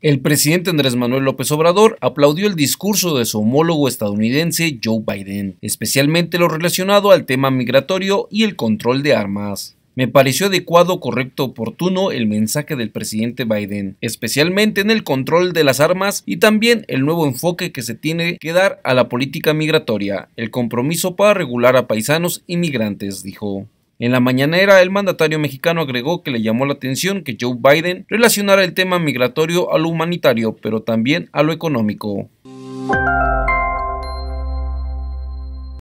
El presidente Andrés Manuel López Obrador aplaudió el discurso de su homólogo estadounidense Joe Biden, especialmente lo relacionado al tema migratorio y el control de armas. Me pareció adecuado, correcto, oportuno el mensaje del presidente Biden, especialmente en el control de las armas y también el nuevo enfoque que se tiene que dar a la política migratoria, el compromiso para regular a paisanos y migrantes, dijo. En la mañanera, el mandatario mexicano agregó que le llamó la atención que Joe Biden relacionara el tema migratorio a lo humanitario, pero también a lo económico.